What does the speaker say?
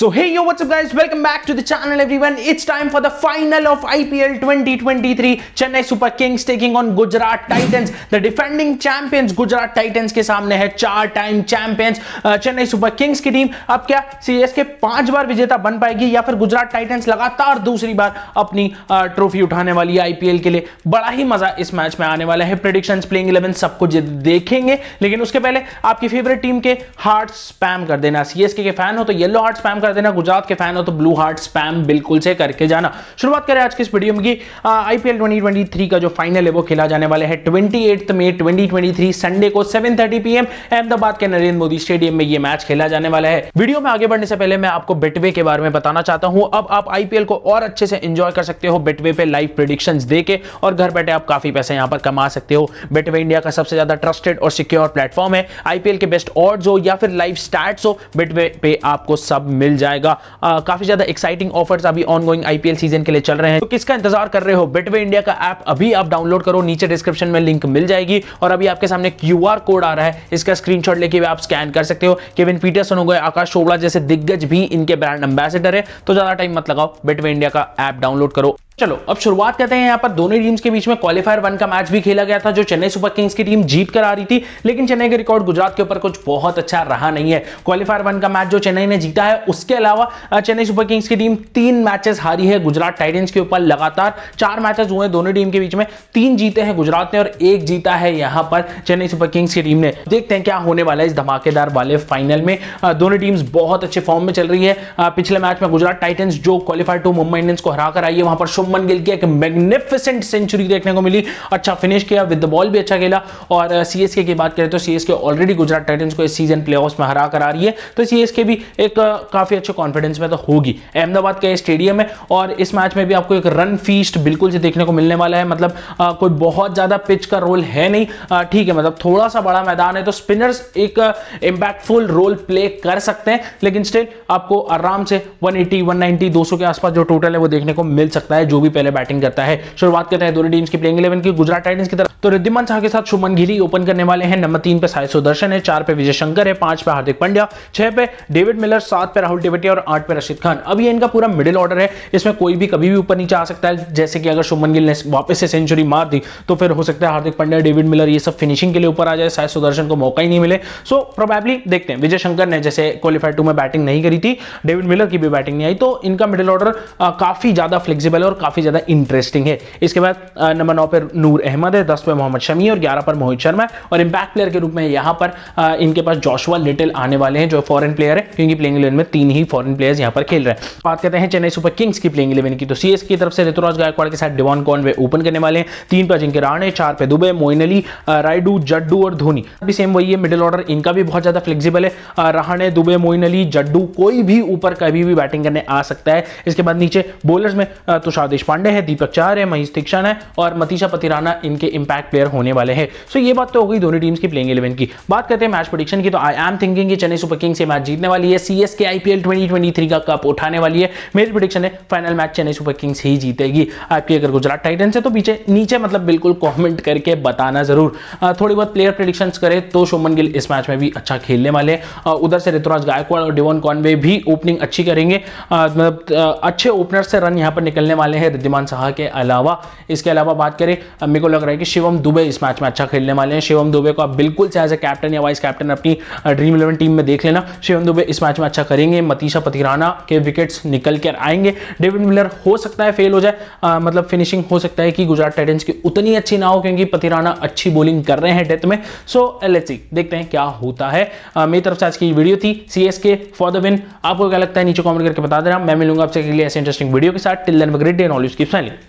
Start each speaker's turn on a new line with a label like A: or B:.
A: So hey yo what's up guys welcome back to the channel everyone it's time for the final of IPL 2023 Chennai Super Kings taking on Gujarat Titans the defending champions Gujarat Titans के सामने है चार time champions Chennai Super Kings की team अब क्या series के पांच बार विजेता बन पाएगी या फिर गुजरात टाइटंस लगातार दूसरी बार अपनी ट्रॉफी uh, उठाने वाली आईपीएल के लिए बड़ा ही मजा इस मैच में आने वाला है प्रिडिक्शंस प्लेइंग 11 सब कुछ देखेंगे लेकिन उसके पहले आपकी फेवरेट टीम के हार्ट स्पैम कर देना सीएसके के फैन हो तो येलो हार्ट स्पैम कर देना गुजरात के फैन हो तो ब्लू हार्ट स्पैम बिल्कुल से करके जाना शुरुआत करें आज के इस वीडियो में कि आईपीएल 2023 का जो फाइनल है वो खेला जाने वाला है ट्वेंटी मे ट्वेंटी संडे को सेवन थर्टी अहमदाबाद के नरेंद्र मोदी स्टेडियम में ये मैच खेला जाने वाला है वीडियो में आगे बढ़ने से पहले मैं आपको बेटवे के बारे में बताना चाहता हूँ अब आप आईपीएल को और अच्छे से इंजॉय कर सकते हो बेटवे पे लाइव प्रिडिक्शन दे और घर बैठे आप काफी पैसे यहाँ पर कमा सकते हो बेटवे इंडिया का सबसे ज्यादा ट्रस्टेड और सिक्योर प्लेटफॉर्म है आईपीएल के बेस्ट ऑर्ड्स हो या फिर लाइव स्टार्ट हो बेटवे पे आपको सब मिल जाएगा आ, काफ़ी ज़्यादा एक्साइटिंग ऑफर्स अभी ऑनगोइंग आईपीएल सीजन के लिए चल रहे हैं तो किसका इंतजार कर रहे हो बेटवे इंडिया का ऐप अभी आप डाउनलोड करो नीचे डिस्क्रिप्शन में लिंक मिल जाएगी और अभी आपके सामने क्यू कोड आ रहा है इसका स्क्रीन लेके भी आप स्कैन कर सकते हो केविन पीटरसन हो गए आकाश चोपड़ा जैसे दिग्गज भी इनके ब्रांड एम्बेसडर है तो ज़्यादा टाइम मत लगाओ बेटवे इंडिया का ऐप डाउनलोड करो चलो अब शुरुआत करते हैं यहाँ पर दोनों टीम्स के बीच में क्वालिफायर वन का मैच भी खेला गया था जो चेन्नई सुपर किंग्स की टीम जीत कर आ रही थी लेकिन चेन्नई का रिकॉर्ड गुजरात के ऊपर कुछ बहुत अच्छा रहा नहीं है क्वालिफायर वन का मैच जो चेन्नई ने जीता है उसके अलावा चेन्नई सुपर किंग्स की टीम तीन मैचेस हारी है गुजरात टाइटन्स के ऊपर लगातार चार मैचेस हुए दोनों टीम के बीच में तीन जीते हैं गुजरात ने और एक जीता है यहाँ पर चेन्नई सुपर किंग्स की टीम ने देखते हैं क्या होने वाला है इस धमाकेदार वाले फाइनल में दोनों टीम्स बहुत अच्छे फॉर्म में चल रही है पिछले मैच में गुजरात टाइटन्स जो क्वालिफाइड टू मुंबई इंडियंस को हरा कर आई है वहां पर शुभमन गिल की एक मैग्निफिसेंट सेंचुरी देखने को मिली अच्छा फिनिश किया विद द बॉल भी अच्छा खेला और सीएसके uh, की बात करें तो सीएसके ऑलरेडी गुजरात टाइटन्स को इस सीजन प्ले में हरा कर आ रही है तो सीएसके भी एक uh, काफी अच्छे कॉन्फिडेंस में तो होगी अहमदाबाद का स्टेडियम है और इस मैच में भी आपको एक रन फीस्ट बिल्कुल से देखने को मिलने वाला है मतलब uh, कोई बहुत ज्यादा पिच का रोल है नहीं ठीक है मतलब थोड़ा सा बड़ा मैदान है तो स्पिनर्स एक इंपैक्टफुल रोल प्ले कर सकते हैं लेकिन स्टिल आपको आराम से 180 190 200 के आसपास जो टोटल है वो देखने को मिल सकता है जो जो भी पहले बैटिंग करता है शुरुआत करते हैं दोनों टीम्स की प्लेइंग इलेवन की गुजरात टाइटन्स की तरफ तो रिद्धिमान शाह के साथ शुभमन गिरी ओपन करने वाले हैं नंबर तीन पे साई सुदर्शन है चार पे विजय शंकर है पांच पे हार्दिक पांड्या छह पे डेविड मिलर सात पे राहुल टिवटिया और आठ पे रशीद खान अब ये इनका पूरा मिडिल ऑर्डर है इसमें कोई भी कभी भी ऊपर नीचे आ सकता है जैसे कि अगर शुभमन गिल ने वापस से सेंचुरी मार दी तो फिर हो सकता है हार्दिक पांड्या डेविड मिलर ये सब फिनिशिंग के लिए ऊपर आ जाए साई सुदर्शन को मौका ही नहीं मिले सो प्रोबेबली देखते हैं विजय शंकर ने जैसे क्वालिफाई टू में बैटिंग नहीं करी थी डेविड मिलर की भी बैटिंग नहीं आई तो इनका मिडिल ऑर्डर काफी ज्यादा फ्लेक्सिबल है और काफ़ी ज़्यादा इंटरेस्टिंग है इसके बाद नंबर नौ पर नूर अहमद है दस पर मोहम्मद शमी और ग्यारह पर मोहित शर्मा है और इम्पैक्ट प्लेयर के रूप में यहाँ पर इनके पास जोशुआ लिटिल आने वाले हैं जो फॉरन प्लेयर है क्योंकि प्लेइंग इलेवन में तीन ही फॉरन प्लेयर्स यहाँ पर खेल रहे हैं बात करते हैं चेन्नई सुपर किंग्स की प्लेइंग इलेवन की तो सी की तरफ से ऋतुराज गायकवाड़ के साथ डिवॉन कॉनवे ओपन करने वाले हैं तीन पर अजिंक्य राणे चार पे दुबे मोइन अली राइडू जड्डू और धोनी अभी सेम वही है मिडिल ऑर्डर इनका भी बहुत ज़्यादा फ्लेक्सिबल है रहाणे दुबे मोइन अली जड्डू कोई भी ऊपर कभी भी बैटिंग करने आ सकता है इसके बाद नीचे बॉलर्स में तुषार हार्दिश पांडे है दीपक चार है महेश दीक्षण है और मतीशा पतिराना इनके इंपैक्ट प्लेयर होने वाले हैं सो ये बात तो हो गई दोनों टीम्स की प्लेइंग इलेवन की बात करते हैं मैच प्रोडिक्शन की तो I am thinking Chennai Super Kings ये मैच जीतने वाली है सी एस के आईपीएल का कप उठाने वाली है मेरी प्रोडिक्शन है final match Chennai Super Kings ही जीतेगी आपकी अगर गुजरात टाइटन्स है तो पीछे नीचे मतलब बिल्कुल कॉमेंट करके बताना जरूर थोड़ी बहुत प्लेयर प्रोडिक्शन करें तो शुभमन गिल इस मैच में भी अच्छा खेलने वाले हैं उधर से ऋतुराज गायकवाड़ और डिवन कॉनवे भी ओपनिंग अच्छी करेंगे मतलब अच्छे ओपनर से रन यहाँ पर निकलने वाले करने हैं रिद्धिमान साहा के अलावा इसके अलावा बात करें अब मेरे को लग रहा है कि शिवम दुबे इस मैच में अच्छा खेलने वाले हैं शिवम दुबे को आप बिल्कुल से एज ए कैप्टन या वाइस कैप्टन अपनी ड्रीम इलेवन टीम में देख लेना शिवम दुबे इस मैच में अच्छा करेंगे मतीशा पतिराना के विकेट्स निकल कर आएंगे डेविड मिलर हो सकता है फेल हो जाए मतलब फिनिशिंग हो सकता है कि गुजरात टाइटन्स की उतनी अच्छी ना हो क्योंकि पतिराना अच्छी बॉलिंग कर रहे हैं डेथ में सो लेट्स सी देखते हैं क्या होता है मेरी तरफ से आज की वीडियो थी C S K for the win आपको क्या लगता है नीचे कॉमेंट करके बता दे देना मैं मिलूंगा आपसे अगले ऐसे इंटरेस्टिंग वीडियो के साथ till then great day knowledge keeps scaling